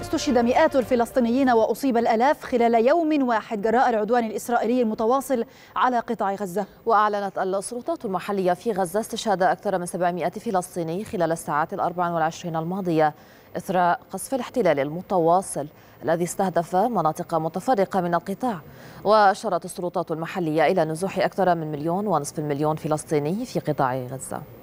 استشهد مئات الفلسطينيين واصيب الالاف خلال يوم واحد جراء العدوان الاسرائيلي المتواصل على قطاع غزه. واعلنت السلطات المحليه في غزه استشهاد اكثر من 700 فلسطيني خلال الساعات ال 24 الماضيه اثر قصف الاحتلال المتواصل الذي استهدف مناطق متفرقه من القطاع. واشارت السلطات المحليه الى نزوح اكثر من مليون ونصف المليون فلسطيني في قطاع غزه.